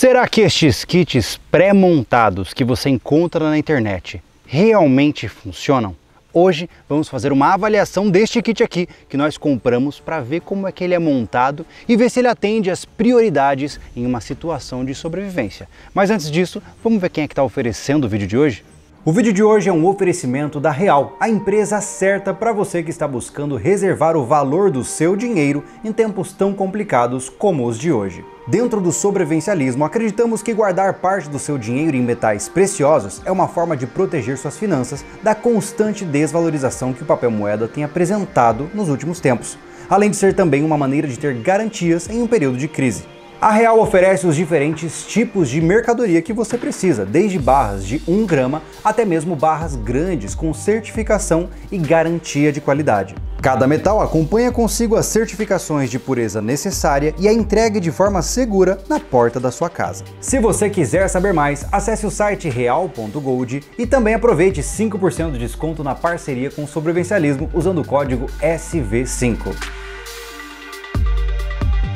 Será que estes kits pré-montados que você encontra na internet realmente funcionam? Hoje vamos fazer uma avaliação deste kit aqui que nós compramos para ver como é que ele é montado e ver se ele atende às prioridades em uma situação de sobrevivência. Mas antes disso, vamos ver quem é que está oferecendo o vídeo de hoje? O vídeo de hoje é um oferecimento da Real, a empresa certa para você que está buscando reservar o valor do seu dinheiro em tempos tão complicados como os de hoje. Dentro do sobrevencialismo, acreditamos que guardar parte do seu dinheiro em metais preciosos é uma forma de proteger suas finanças da constante desvalorização que o papel moeda tem apresentado nos últimos tempos, além de ser também uma maneira de ter garantias em um período de crise. A Real oferece os diferentes tipos de mercadoria que você precisa, desde barras de 1 grama até mesmo barras grandes com certificação e garantia de qualidade. Cada metal acompanha consigo as certificações de pureza necessária e é entregue de forma segura na porta da sua casa. Se você quiser saber mais, acesse o site real.gold e também aproveite 5% de desconto na parceria com o Sobrevencialismo usando o código SV5.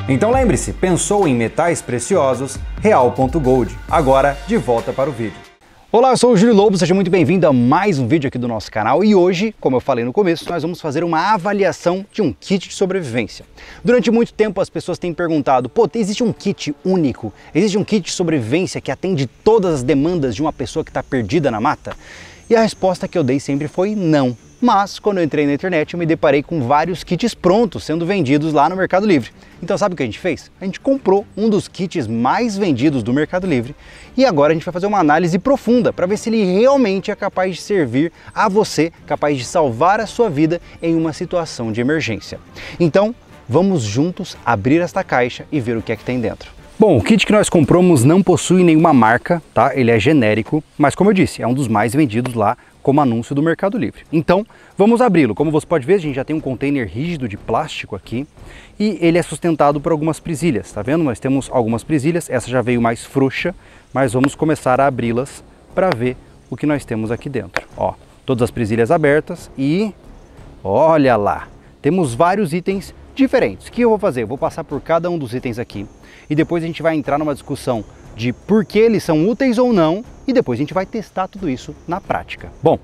Então lembre-se, pensou em metais preciosos? Real.gold. Agora, de volta para o vídeo. Olá, eu sou o Júlio Lobo, seja muito bem-vindo a mais um vídeo aqui do nosso canal e hoje, como eu falei no começo, nós vamos fazer uma avaliação de um kit de sobrevivência. Durante muito tempo as pessoas têm perguntado, pô, existe um kit único? Existe um kit de sobrevivência que atende todas as demandas de uma pessoa que está perdida na mata? E a resposta que eu dei sempre foi não. Mas quando eu entrei na internet, eu me deparei com vários kits prontos sendo vendidos lá no Mercado Livre. Então sabe o que a gente fez? A gente comprou um dos kits mais vendidos do Mercado Livre e agora a gente vai fazer uma análise profunda para ver se ele realmente é capaz de servir a você, capaz de salvar a sua vida em uma situação de emergência. Então, vamos juntos abrir esta caixa e ver o que é que tem dentro. Bom, o kit que nós compramos não possui nenhuma marca, tá? Ele é genérico, mas como eu disse, é um dos mais vendidos lá como anúncio do Mercado Livre. Então, vamos abri-lo. Como você pode ver, a gente já tem um container rígido de plástico aqui e ele é sustentado por algumas presilhas, tá vendo? Nós temos algumas presilhas, essa já veio mais frouxa, mas vamos começar a abri-las para ver o que nós temos aqui dentro. Ó, todas as presilhas abertas e olha lá, temos vários itens diferentes. O que eu vou fazer? Eu vou passar por cada um dos itens aqui e depois a gente vai entrar numa discussão de por que eles são úteis ou não e depois a gente vai testar tudo isso na prática. Bom,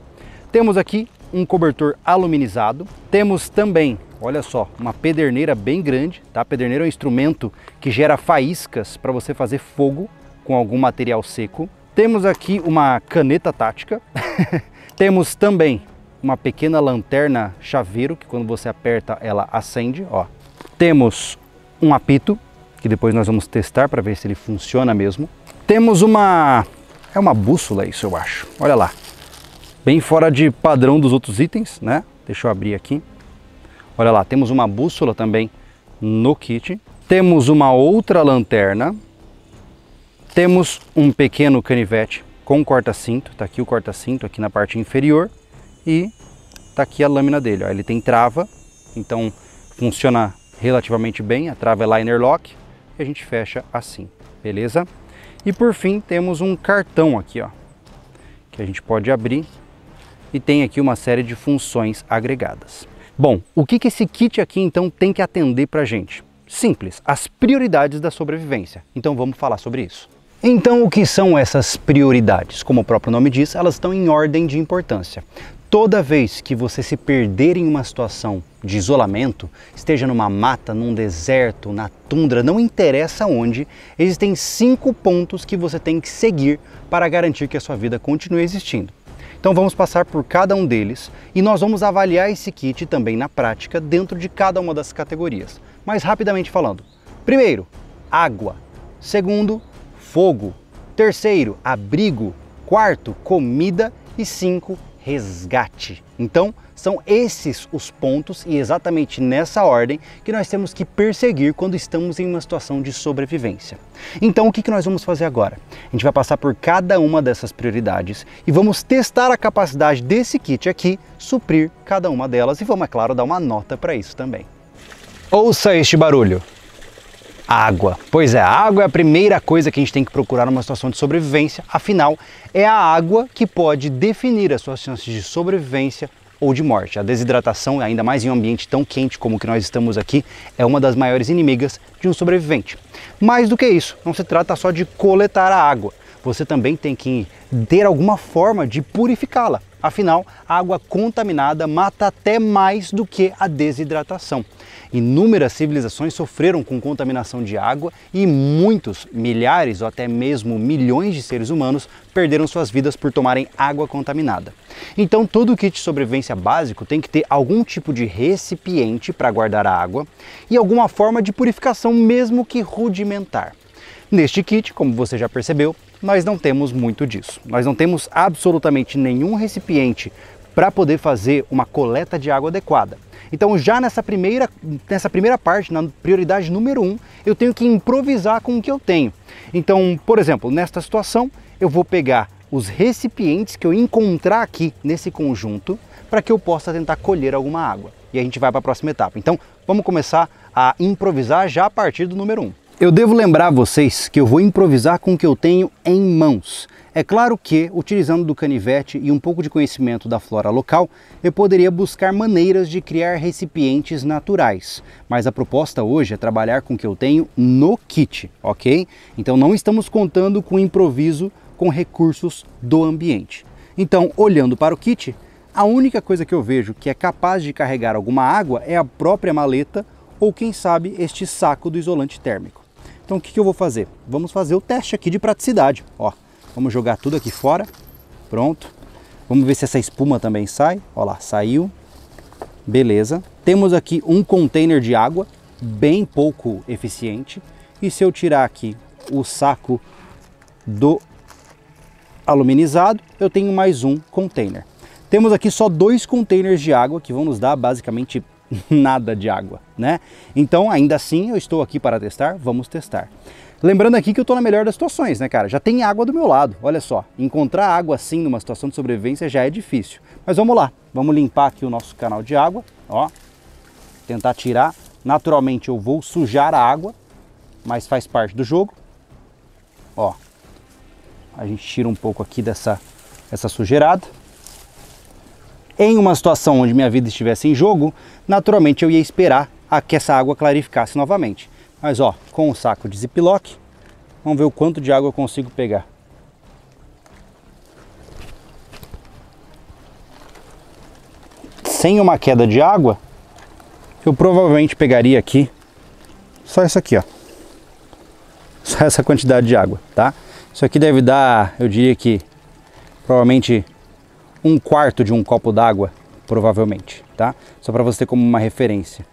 temos aqui um cobertor aluminizado, temos também, olha só, uma pederneira bem grande, tá? pederneira é um instrumento que gera faíscas para você fazer fogo com algum material seco. Temos aqui uma caneta tática, temos também uma pequena lanterna chaveiro que quando você aperta ela acende, ó. Temos um apito que depois nós vamos testar para ver se ele funciona mesmo. Temos uma... é uma bússola isso, eu acho. Olha lá. Bem fora de padrão dos outros itens, né? Deixa eu abrir aqui. Olha lá, temos uma bússola também no kit. Temos uma outra lanterna. Temos um pequeno canivete com corta-cinto. Está aqui o corta-cinto aqui na parte inferior. E está aqui a lâmina dele. Ó. Ele tem trava, então funciona relativamente bem. A trava é liner lock a gente fecha assim, beleza? E por fim, temos um cartão aqui, ó, que a gente pode abrir e tem aqui uma série de funções agregadas. Bom, o que, que esse kit aqui então tem que atender para a gente? Simples, as prioridades da sobrevivência. Então vamos falar sobre isso. Então, o que são essas prioridades? Como o próprio nome diz, elas estão em ordem de importância toda vez que você se perder em uma situação de isolamento, esteja numa mata, num deserto, na tundra, não interessa onde, existem cinco pontos que você tem que seguir para garantir que a sua vida continue existindo. Então vamos passar por cada um deles e nós vamos avaliar esse kit também na prática dentro de cada uma das categorias. Mas rapidamente falando: primeiro, água. Segundo, fogo. Terceiro, abrigo. Quarto, comida. E cinco, resgate. Então, são esses os pontos e exatamente nessa ordem que nós temos que perseguir quando estamos em uma situação de sobrevivência. Então, o que nós vamos fazer agora? A gente vai passar por cada uma dessas prioridades e vamos testar a capacidade desse kit aqui suprir cada uma delas e vamos, é claro, dar uma nota para isso também. Ouça este barulho água. Pois é, a água é a primeira coisa que a gente tem que procurar numa situação de sobrevivência, afinal, é a água que pode definir as suas chances de sobrevivência ou de morte. A desidratação, ainda mais em um ambiente tão quente como o que nós estamos aqui, é uma das maiores inimigas de um sobrevivente. Mais do que isso, não se trata só de coletar a água, você também tem que ter alguma forma de purificá-la. Afinal, a água contaminada mata até mais do que a desidratação. Inúmeras civilizações sofreram com contaminação de água e muitos, milhares ou até mesmo milhões de seres humanos perderam suas vidas por tomarem água contaminada. Então, todo o kit de sobrevivência básico tem que ter algum tipo de recipiente para guardar a água e alguma forma de purificação, mesmo que rudimentar. Neste kit, como você já percebeu, nós não temos muito disso. Nós não temos absolutamente nenhum recipiente para poder fazer uma coleta de água adequada. Então, já nessa primeira, nessa primeira parte, na prioridade número um, eu tenho que improvisar com o que eu tenho. Então, por exemplo, nesta situação, eu vou pegar os recipientes que eu encontrar aqui nesse conjunto para que eu possa tentar colher alguma água. E a gente vai para a próxima etapa. Então, vamos começar a improvisar já a partir do número um. Eu devo lembrar vocês que eu vou improvisar com o que eu tenho em mãos. É claro que, utilizando do canivete e um pouco de conhecimento da flora local, eu poderia buscar maneiras de criar recipientes naturais, mas a proposta hoje é trabalhar com o que eu tenho no kit, ok? Então não estamos contando com improviso com recursos do ambiente. Então, olhando para o kit, a única coisa que eu vejo que é capaz de carregar alguma água é a própria maleta ou, quem sabe, este saco do isolante térmico. Então o que, que eu vou fazer? Vamos fazer o teste aqui de praticidade. Ó, vamos jogar tudo aqui fora. Pronto. Vamos ver se essa espuma também sai. Ó lá, saiu. Beleza. Temos aqui um container de água, bem pouco eficiente. E se eu tirar aqui o saco do aluminizado, eu tenho mais um container. Temos aqui só dois containers de água que vão nos dar basicamente nada de água, né? Então, ainda assim, eu estou aqui para testar, vamos testar. Lembrando aqui que eu estou na melhor das situações, né, cara? Já tem água do meu lado, olha só. Encontrar água assim numa situação de sobrevivência já é difícil. Mas vamos lá, vamos limpar aqui o nosso canal de água, ó. Tentar tirar. Naturalmente eu vou sujar a água, mas faz parte do jogo. Ó, a gente tira um pouco aqui dessa essa sujeirada. Em uma situação onde minha vida estivesse em jogo, naturalmente eu ia esperar a que essa água clarificasse novamente. Mas ó, com o um saco de ziplock, vamos ver o quanto de água eu consigo pegar. Sem uma queda de água, eu provavelmente pegaria aqui só isso aqui, ó. Só essa quantidade de água, tá? Isso aqui deve dar, eu diria que provavelmente um quarto de um copo d'água, provavelmente, tá? Só para você ter como uma referência.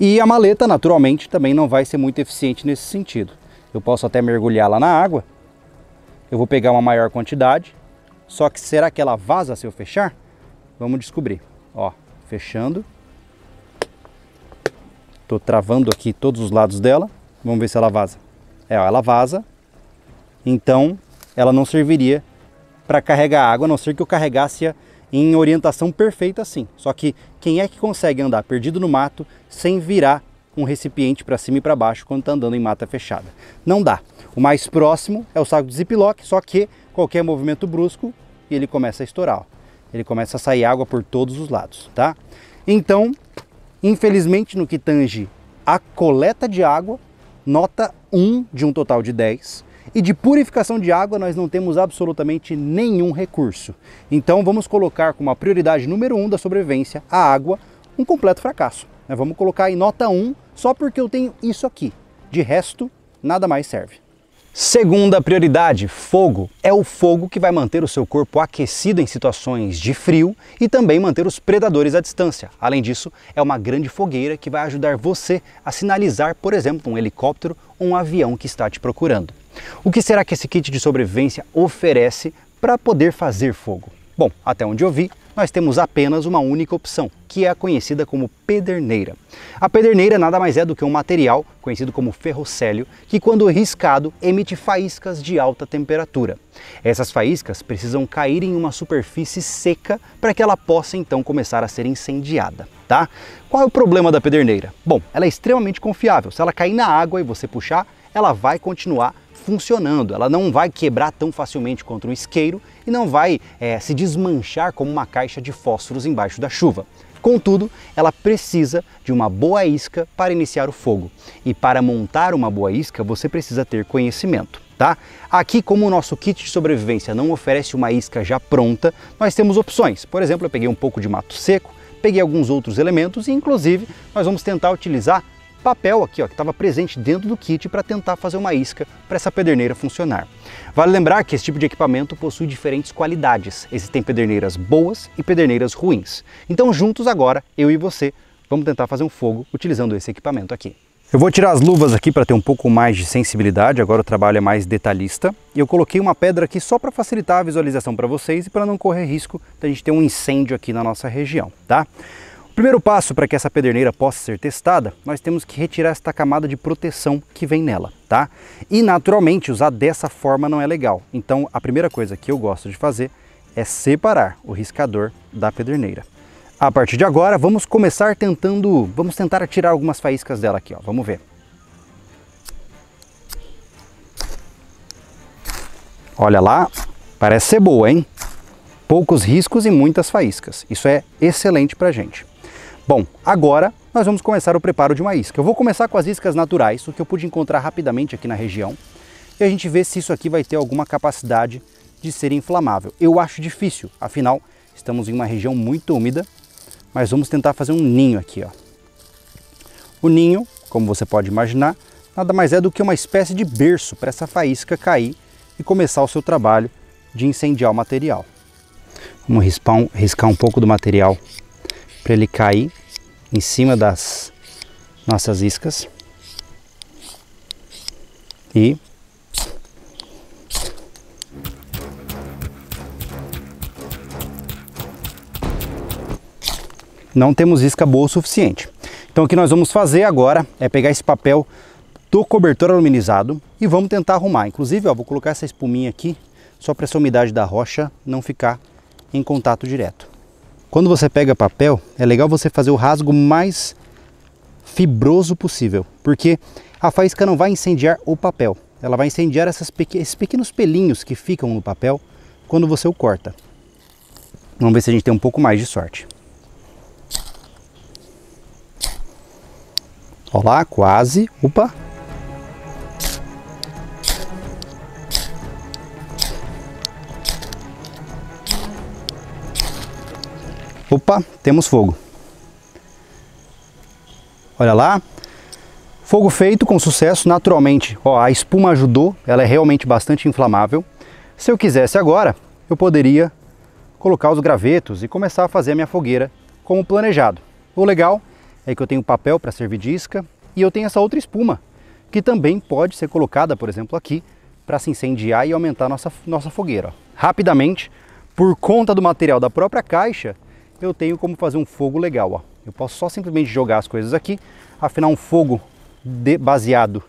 E a maleta, naturalmente, também não vai ser muito eficiente nesse sentido. Eu posso até mergulhar lá na água, eu vou pegar uma maior quantidade, só que será que ela vaza se eu fechar? Vamos descobrir. Ó, fechando. Tô travando aqui todos os lados dela. Vamos ver se ela vaza. É, ó, ela vaza. Então, ela não serviria para carregar água, a não ser que eu carregasse em orientação perfeita assim. Só que quem é que consegue andar perdido no mato sem virar um recipiente para cima e para baixo quando está andando em mata fechada? Não dá. O mais próximo é o saco de ziplock, só que qualquer movimento brusco ele começa a estourar. Ó. Ele começa a sair água por todos os lados, tá? Então, infelizmente no que tange a coleta de água, nota 1 de um total de 10, e de purificação de água nós não temos absolutamente nenhum recurso. Então vamos colocar como a prioridade número um da sobrevivência a água, um completo fracasso. Né, vamos colocar em nota 1 só porque eu tenho isso aqui. De resto, nada mais serve. Segunda prioridade, fogo. É o fogo que vai manter o seu corpo aquecido em situações de frio e também manter os predadores à distância. Além disso, é uma grande fogueira que vai ajudar você a sinalizar, por exemplo, um helicóptero ou um avião que está te procurando. O que será que esse kit de sobrevivência oferece para poder fazer fogo? Bom, até onde eu vi, nós temos apenas uma única opção, que é a conhecida como pederneira. A pederneira nada mais é do que um material, conhecido como ferrocélio, que quando riscado emite faíscas de alta temperatura. Essas faíscas precisam cair em uma superfície seca para que ela possa então começar a ser incendiada. Tá? Qual é o problema da pederneira? Bom, ela é extremamente confiável. Se ela cair na água e você puxar, ela vai continuar funcionando. Ela não vai quebrar tão facilmente contra um isqueiro e não vai é, se desmanchar como uma caixa de fósforos embaixo da chuva. Contudo, ela precisa de uma boa isca para iniciar o fogo. E para montar uma boa isca, você precisa ter conhecimento. Tá? Aqui, como o nosso kit de sobrevivência não oferece uma isca já pronta, nós temos opções. Por exemplo, eu peguei um pouco de mato seco, peguei alguns outros elementos e, inclusive, nós vamos tentar utilizar papel aqui, ó, que estava presente dentro do kit para tentar fazer uma isca para essa pederneira funcionar. Vale lembrar que esse tipo de equipamento possui diferentes qualidades. Existem pederneiras boas e pederneiras ruins. Então juntos agora, eu e você, vamos tentar fazer um fogo utilizando esse equipamento aqui. Eu vou tirar as luvas aqui para ter um pouco mais de sensibilidade, agora o trabalho é mais detalhista. E eu coloquei uma pedra aqui só para facilitar a visualização para vocês e para não correr risco da gente ter um incêndio aqui na nossa região, tá? Primeiro passo para que essa pederneira possa ser testada, nós temos que retirar esta camada de proteção que vem nela, tá? E naturalmente usar dessa forma não é legal. Então a primeira coisa que eu gosto de fazer é separar o riscador da pederneira. A partir de agora, vamos começar tentando, vamos tentar tirar algumas faíscas dela aqui, ó. Vamos ver. Olha lá, parece ser boa, hein? Poucos riscos e muitas faíscas. Isso é excelente para gente. Bom, agora nós vamos começar o preparo de uma isca. Eu vou começar com as iscas naturais, o que eu pude encontrar rapidamente aqui na região, e a gente vê se isso aqui vai ter alguma capacidade de ser inflamável. Eu acho difícil, afinal, estamos em uma região muito úmida, mas vamos tentar fazer um ninho aqui. Ó. O ninho, como você pode imaginar, nada mais é do que uma espécie de berço para essa faísca cair e começar o seu trabalho de incendiar o material. Vamos riscar um, riscar um pouco do material para ele cair em cima das nossas iscas e não temos isca boa o suficiente. Então o que nós vamos fazer agora é pegar esse papel do cobertor aluminizado e vamos tentar arrumar. Inclusive, ó, vou colocar essa espuminha aqui só para essa umidade da rocha não ficar em contato direto. Quando você pega papel, é legal você fazer o rasgo mais fibroso possível, porque a faísca não vai incendiar o papel, ela vai incendiar pequ esses pequenos pelinhos que ficam no papel quando você o corta. Vamos ver se a gente tem um pouco mais de sorte. Olá, quase. Opa, Opa, temos fogo. Olha lá. Fogo feito com sucesso, naturalmente. Ó, a espuma ajudou, ela é realmente bastante inflamável. Se eu quisesse agora, eu poderia colocar os gravetos e começar a fazer a minha fogueira como planejado. O legal é que eu tenho papel para servir de isca e eu tenho essa outra espuma, que também pode ser colocada, por exemplo, aqui para se incendiar e aumentar nossa, nossa fogueira. Rapidamente, por conta do material da própria caixa, eu tenho como fazer um fogo legal. Ó. Eu posso só simplesmente jogar as coisas aqui, afinal um fogo de, baseado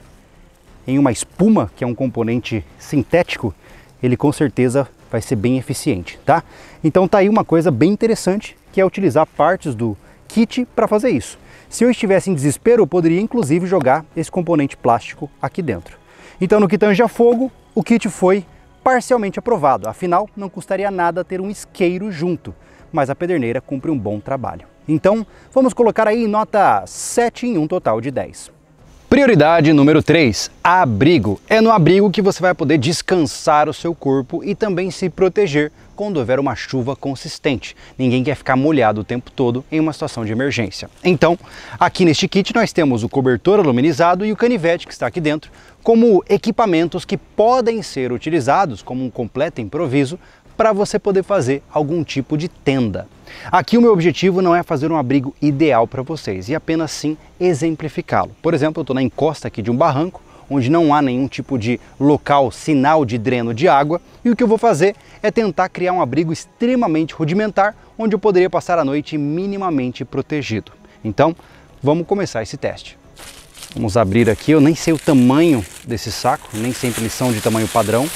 em uma espuma, que é um componente sintético, ele com certeza vai ser bem eficiente, tá? Então tá aí uma coisa bem interessante, que é utilizar partes do kit para fazer isso. Se eu estivesse em desespero, eu poderia inclusive jogar esse componente plástico aqui dentro. Então no que tange a fogo, o kit foi parcialmente aprovado, afinal não custaria nada ter um isqueiro junto mas a pederneira cumpre um bom trabalho. Então, vamos colocar aí nota 7 em um total de 10. Prioridade número 3, abrigo. É no abrigo que você vai poder descansar o seu corpo e também se proteger quando houver uma chuva consistente. Ninguém quer ficar molhado o tempo todo em uma situação de emergência. Então, aqui neste kit nós temos o cobertor aluminizado e o canivete que está aqui dentro como equipamentos que podem ser utilizados como um completo improviso para você poder fazer algum tipo de tenda. Aqui o meu objetivo não é fazer um abrigo ideal para vocês, e apenas sim exemplificá-lo. Por exemplo, eu estou na encosta aqui de um barranco, onde não há nenhum tipo de local, sinal de dreno de água, e o que eu vou fazer é tentar criar um abrigo extremamente rudimentar, onde eu poderia passar a noite minimamente protegido. Então, vamos começar esse teste. Vamos abrir aqui, eu nem sei o tamanho desse saco, nem sempre eles são de tamanho padrão,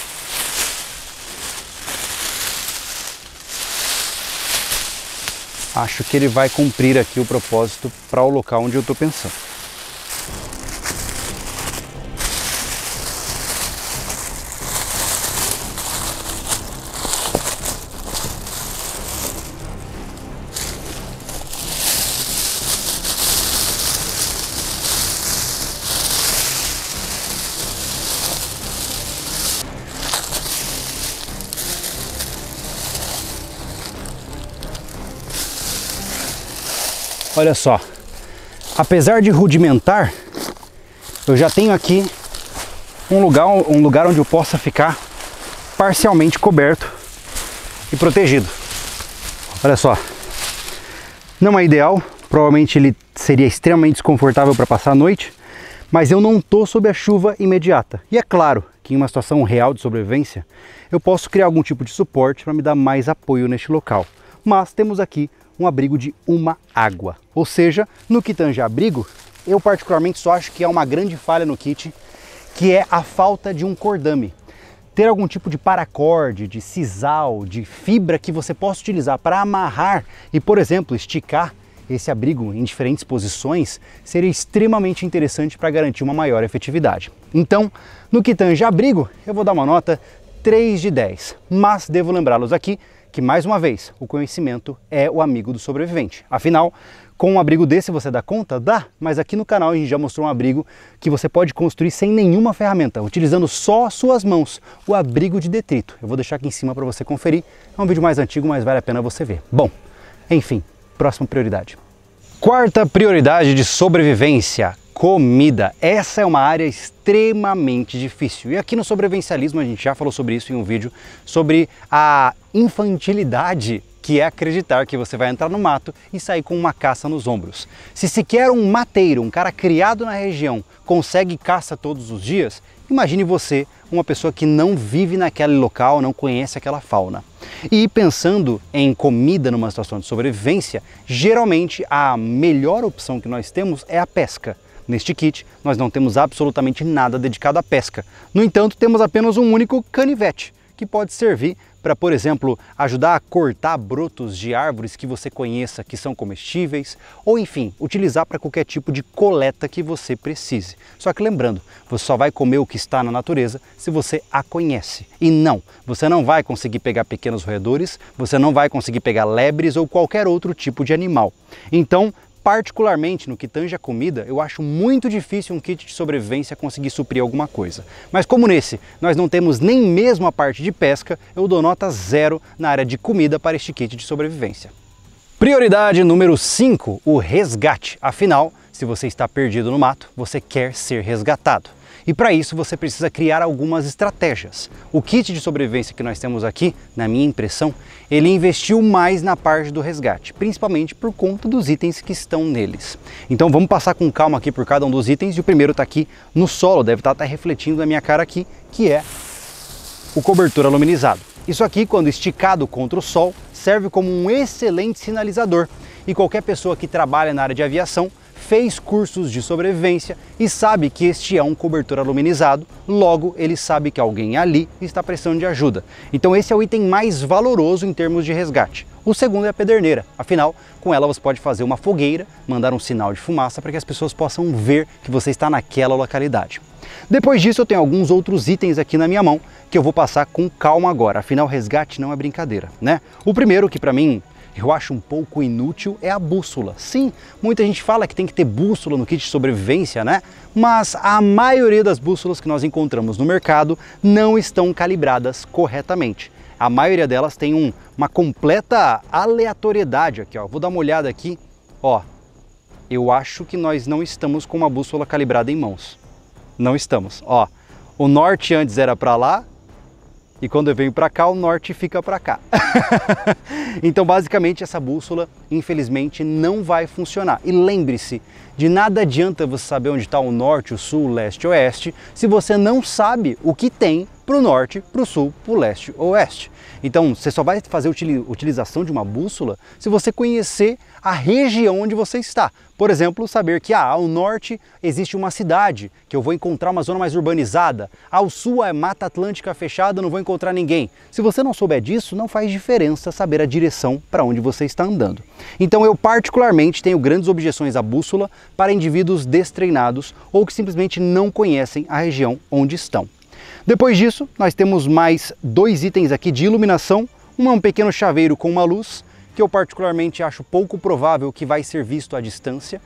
acho que ele vai cumprir aqui o propósito para o local onde eu estou pensando. Olha só, apesar de rudimentar, eu já tenho aqui um lugar, um lugar onde eu possa ficar parcialmente coberto e protegido. Olha só, não é ideal, provavelmente ele seria extremamente desconfortável para passar a noite, mas eu não estou sob a chuva imediata. E é claro que em uma situação real de sobrevivência, eu posso criar algum tipo de suporte para me dar mais apoio neste local. Mas temos aqui um abrigo de uma água. Ou seja, no que tange abrigo, eu particularmente só acho que é uma grande falha no kit, que é a falta de um cordame. Ter algum tipo de paracorde, de sisal, de fibra que você possa utilizar para amarrar e, por exemplo, esticar esse abrigo em diferentes posições seria extremamente interessante para garantir uma maior efetividade. Então, no que tange abrigo, eu vou dar uma nota 3 de 10, mas devo lembrá-los aqui que, mais uma vez, o conhecimento é o amigo do sobrevivente. Afinal, com um abrigo desse você dá conta? Dá, mas aqui no canal a gente já mostrou um abrigo que você pode construir sem nenhuma ferramenta, utilizando só suas mãos, o abrigo de detrito. Eu vou deixar aqui em cima para você conferir, é um vídeo mais antigo, mas vale a pena você ver. Bom, enfim, próxima prioridade. Quarta prioridade de sobrevivência, comida. Essa é uma área extremamente difícil. E aqui no sobrevivencialismo a gente já falou sobre isso em um vídeo sobre a infantilidade que é acreditar que você vai entrar no mato e sair com uma caça nos ombros. Se sequer um mateiro, um cara criado na região, consegue caça todos os dias, imagine você, uma pessoa que não vive naquele local, não conhece aquela fauna. E pensando em comida numa situação de sobrevivência, geralmente a melhor opção que nós temos é a pesca. Neste kit, nós não temos absolutamente nada dedicado à pesca. No entanto, temos apenas um único canivete, que pode servir para, por exemplo, ajudar a cortar brotos de árvores que você conheça que são comestíveis, ou enfim, utilizar para qualquer tipo de coleta que você precise. Só que lembrando, você só vai comer o que está na natureza se você a conhece. E não, você não vai conseguir pegar pequenos roedores, você não vai conseguir pegar lebres ou qualquer outro tipo de animal. Então, particularmente no que tange a comida, eu acho muito difícil um kit de sobrevivência conseguir suprir alguma coisa. Mas como nesse nós não temos nem mesmo a parte de pesca, eu dou nota zero na área de comida para este kit de sobrevivência. Prioridade número 5, o resgate. Afinal, se você está perdido no mato, você quer ser resgatado. E para isso você precisa criar algumas estratégias. O kit de sobrevivência que nós temos aqui, na minha impressão, ele investiu mais na parte do resgate, principalmente por conta dos itens que estão neles. Então vamos passar com calma aqui por cada um dos itens e o primeiro está aqui no solo, deve estar tá, refletindo na minha cara aqui, que é o cobertor aluminizado. Isso aqui, quando esticado contra o sol, serve como um excelente sinalizador e qualquer pessoa que trabalha na área de aviação fez cursos de sobrevivência e sabe que este é um cobertor aluminizado, logo ele sabe que alguém ali está precisando de ajuda. Então esse é o item mais valoroso em termos de resgate. O segundo é a pederneira, afinal, com ela você pode fazer uma fogueira, mandar um sinal de fumaça para que as pessoas possam ver que você está naquela localidade. Depois disso, eu tenho alguns outros itens aqui na minha mão que eu vou passar com calma agora, afinal, resgate não é brincadeira, né? O primeiro, que para mim eu acho um pouco inútil é a bússola. Sim, muita gente fala que tem que ter bússola no kit de sobrevivência, né? Mas a maioria das bússolas que nós encontramos no mercado não estão calibradas corretamente. A maioria delas tem um, uma completa aleatoriedade aqui, ó. Vou dar uma olhada aqui, ó. Eu acho que nós não estamos com uma bússola calibrada em mãos. Não estamos, ó. O norte antes era para lá, e quando eu venho para cá, o norte fica para cá. então, basicamente, essa bússola, infelizmente, não vai funcionar. E lembre-se, de nada adianta você saber onde está o norte, o sul, o leste, o oeste, se você não sabe o que tem para o norte, para o sul, para o leste, oeste. Então, você só vai fazer utilização de uma bússola se você conhecer a região onde você está. Por exemplo, saber que ah, ao norte existe uma cidade, que eu vou encontrar uma zona mais urbanizada. Ao sul é Mata Atlântica fechada, não vou encontrar ninguém. Se você não souber disso, não faz diferença saber a direção para onde você está andando. Então eu particularmente tenho grandes objeções à bússola para indivíduos destreinados ou que simplesmente não conhecem a região onde estão. Depois disso, nós temos mais dois itens aqui de iluminação, um é um pequeno chaveiro com uma luz que eu particularmente acho pouco provável que vai ser visto à distância.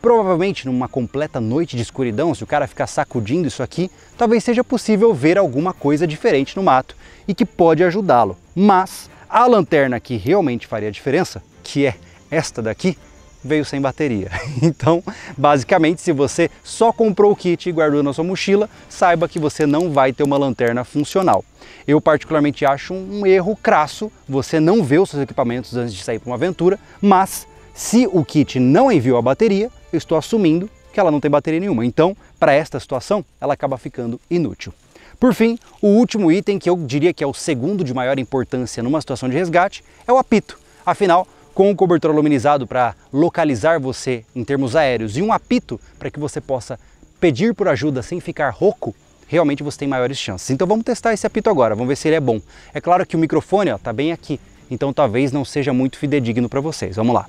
Provavelmente numa completa noite de escuridão, se o cara ficar sacudindo isso aqui, talvez seja possível ver alguma coisa diferente no mato e que pode ajudá-lo. Mas a lanterna que realmente faria diferença, que é esta daqui, veio sem bateria. Então, basicamente, se você só comprou o kit e guardou na sua mochila, saiba que você não vai ter uma lanterna funcional. Eu particularmente acho um erro crasso você não ver os seus equipamentos antes de sair para uma aventura, mas se o kit não enviou a bateria, eu estou assumindo que ela não tem bateria nenhuma. Então, para esta situação, ela acaba ficando inútil. Por fim, o último item que eu diria que é o segundo de maior importância numa situação de resgate é o apito. Afinal, com o cobertor aluminizado para localizar você em termos aéreos e um apito para que você possa pedir por ajuda sem ficar rouco, realmente você tem maiores chances. Então vamos testar esse apito agora, vamos ver se ele é bom. É claro que o microfone está bem aqui, então talvez não seja muito fidedigno para vocês. Vamos lá.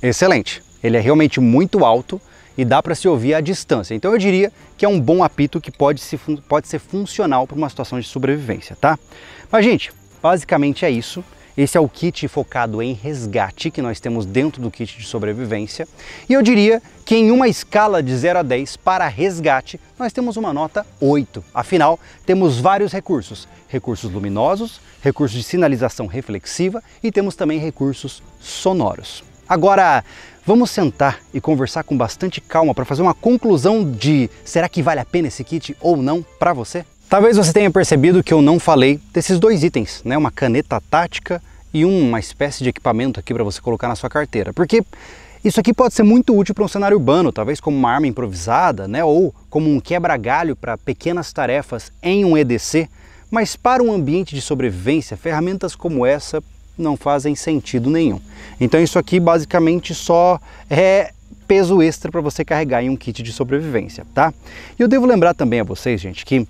Excelente. Ele é realmente muito alto e dá para se ouvir à distância. Então eu diria que é um bom apito que pode, se, pode ser funcional para uma situação de sobrevivência, tá? Mas gente, basicamente é isso. Esse é o kit focado em resgate que nós temos dentro do kit de sobrevivência. E eu diria que em uma escala de 0 a 10 para resgate, nós temos uma nota 8. Afinal, temos vários recursos: recursos luminosos, recursos de sinalização reflexiva e temos também recursos sonoros. Agora, vamos sentar e conversar com bastante calma para fazer uma conclusão de será que vale a pena esse kit ou não para você? Talvez você tenha percebido que eu não falei desses dois itens, né? Uma caneta tática e uma espécie de equipamento aqui para você colocar na sua carteira, porque isso aqui pode ser muito útil para um cenário urbano, talvez como uma arma improvisada, né? Ou como um quebra-galho para pequenas tarefas em um EDC, mas para um ambiente de sobrevivência, ferramentas como essa não fazem sentido nenhum. Então isso aqui basicamente só é peso extra para você carregar em um kit de sobrevivência, tá? E eu devo lembrar também a vocês, gente, que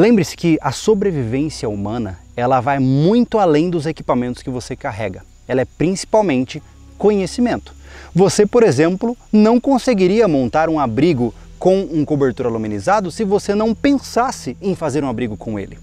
Lembre-se que a sobrevivência humana, ela vai muito além dos equipamentos que você carrega. Ela é principalmente conhecimento. Você, por exemplo, não conseguiria montar um abrigo com um cobertor aluminizado se você não pensasse em fazer um abrigo com ele.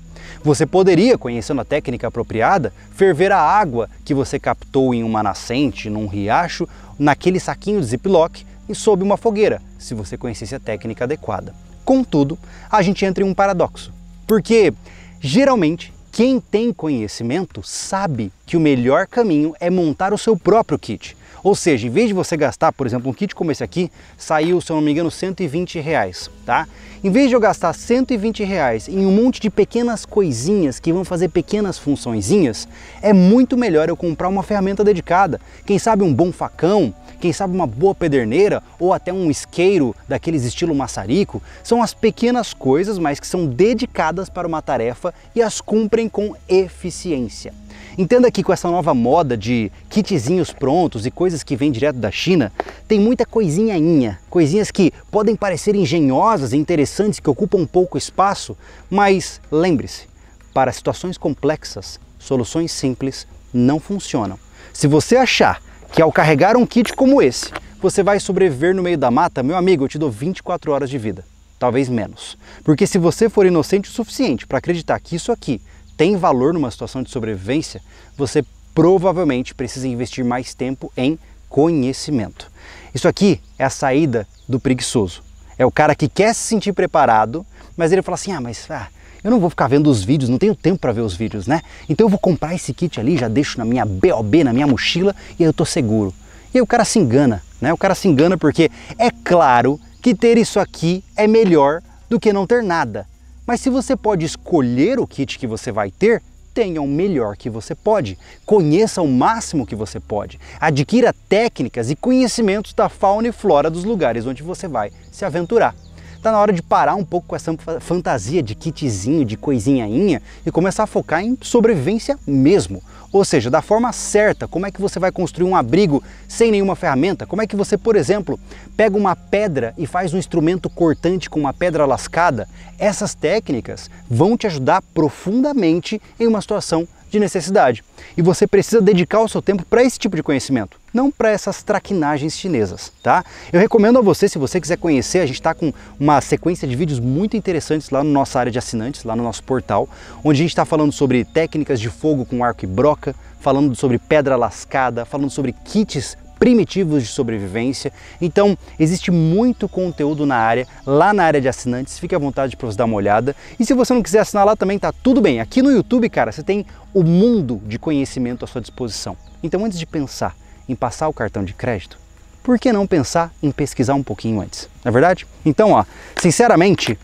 Você poderia, conhecendo a técnica apropriada, ferver a água que você captou em uma nascente, num riacho, naquele saquinho de ziplock e sob uma fogueira, se você conhecesse a técnica adequada. Contudo, a gente entra em um paradoxo. Porque geralmente quem tem conhecimento sabe que o melhor caminho é montar o seu próprio kit. Ou seja, em vez de você gastar, por exemplo, um kit como esse aqui, saiu, se eu não me engano, 120 reais, tá? Em vez de eu gastar 120 reais em um monte de pequenas coisinhas que vão fazer pequenas funçõezinhas, é muito melhor eu comprar uma ferramenta dedicada. Quem sabe um bom facão, quem sabe uma boa pederneira ou até um isqueiro daqueles estilo maçarico, são as pequenas coisas, mas que são dedicadas para uma tarefa e as cumprem com eficiência. Entenda que com essa nova moda de kitzinhos prontos e coisas que vêm direto da China, tem muita coisinhainha, coisinhas que podem parecer engenhosas e interessantes, que ocupam pouco espaço, mas lembre-se, para situações complexas, soluções simples não funcionam. Se você achar que ao carregar um kit como esse, você vai sobreviver no meio da mata, meu amigo, eu te dou 24 horas de vida, talvez menos. Porque se você for inocente o suficiente para acreditar que isso aqui tem valor numa situação de sobrevivência, você provavelmente precisa investir mais tempo em conhecimento. Isso aqui é a saída do preguiçoso. É o cara que quer se sentir preparado, mas ele fala assim: ah, mas ah, eu não vou ficar vendo os vídeos, não tenho tempo para ver os vídeos, né? Então eu vou comprar esse kit ali, já deixo na minha BOB, na minha mochila e aí eu tô seguro. E aí o cara se engana, né? O cara se engana porque é claro que ter isso aqui é melhor do que não ter nada. Mas se você pode escolher o kit que você vai ter, tenha o melhor que você pode, conheça o máximo que você pode, adquira técnicas e conhecimentos da fauna e flora dos lugares onde você vai se aventurar. Está na hora de parar um pouco com essa fantasia de kitzinho, de coisinhainha e começar a focar em sobrevivência mesmo. Ou seja, da forma certa, como é que você vai construir um abrigo sem nenhuma ferramenta? Como é que você, por exemplo, pega uma pedra e faz um instrumento cortante com uma pedra lascada? Essas técnicas vão te ajudar profundamente em uma situação de necessidade. E você precisa dedicar o seu tempo para esse tipo de conhecimento, não para essas traquinagens chinesas, tá? Eu recomendo a você, se você quiser conhecer, a gente está com uma sequência de vídeos muito interessantes lá na nossa área de assinantes, lá no nosso portal, onde a gente está falando sobre técnicas de fogo com arco e broca, falando sobre pedra lascada, falando sobre kits primitivos de sobrevivência. Então, existe muito conteúdo na área, lá na área de assinantes, fique à vontade para você dar uma olhada. E se você não quiser assinar lá também, tá tudo bem. Aqui no YouTube, cara, você tem o mundo de conhecimento à sua disposição. Então, antes de pensar em passar o cartão de crédito, por que não pensar em pesquisar um pouquinho antes? Não é verdade? Então, ó, sinceramente,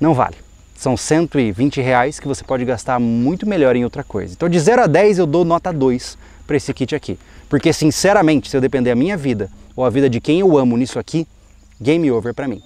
não vale. São 120 reais que você pode gastar muito melhor em outra coisa. Então, de 0 a 10, eu dou nota 2 para esse kit aqui. Porque, sinceramente, se eu depender da minha vida ou a vida de quem eu amo nisso aqui, game over para mim.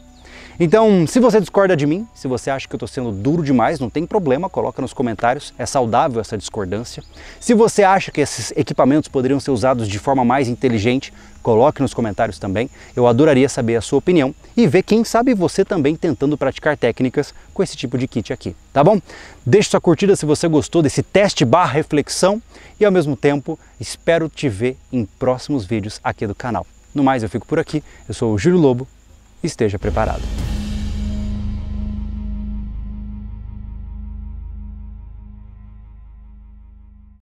Então, se você discorda de mim, se você acha que eu estou sendo duro demais, não tem problema, coloca nos comentários, é saudável essa discordância. Se você acha que esses equipamentos poderiam ser usados de forma mais inteligente, coloque nos comentários também. Eu adoraria saber a sua opinião e ver quem sabe você também tentando praticar técnicas com esse tipo de kit aqui, tá bom? Deixe sua curtida se você gostou desse teste barra reflexão e ao mesmo tempo espero te ver em próximos vídeos aqui do canal. No mais, eu fico por aqui. Eu sou o Júlio Lobo esteja preparado.